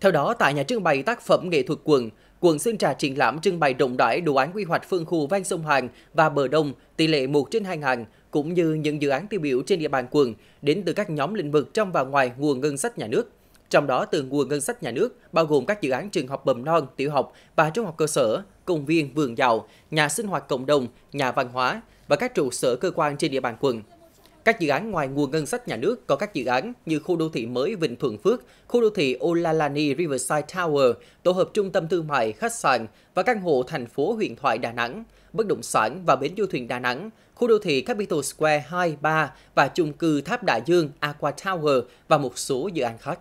Theo đó, tại nhà trưng bày tác phẩm nghệ thuật quận, quận Sơn Trà triển lãm trưng bày rộng rãi đồ án quy hoạch phương khu ven sông Hàn và bờ Đông, tỷ lệ 1 trên 2 ngàn, cũng như những dự án tiêu biểu trên địa bàn quận đến từ các nhóm lĩnh vực trong và ngoài nguồn ngân sách nhà nước. Trong đó, từ nguồn ngân sách nhà nước bao gồm các dự án trường học mầm non, tiểu học và trung học cơ sở, công viên, vườn giàu, nhà sinh hoạt cộng đồng, nhà văn hóa và các trụ sở cơ quan trên địa bàn quận. Các dự án ngoài nguồn ngân sách nhà nước có các dự án như khu đô thị mới Vịnh Thuận Phước, khu đô thị Olalani Riverside Tower, tổ hợp trung tâm thương mại, khách sạn và căn hộ thành phố huyện thoại Đà Nẵng, bất động sản và bến du thuyền Đà Nẵng, khu đô thị Capital Square 2, 3 và chung cư Tháp Đại Dương Aqua Tower và một số dự án khác.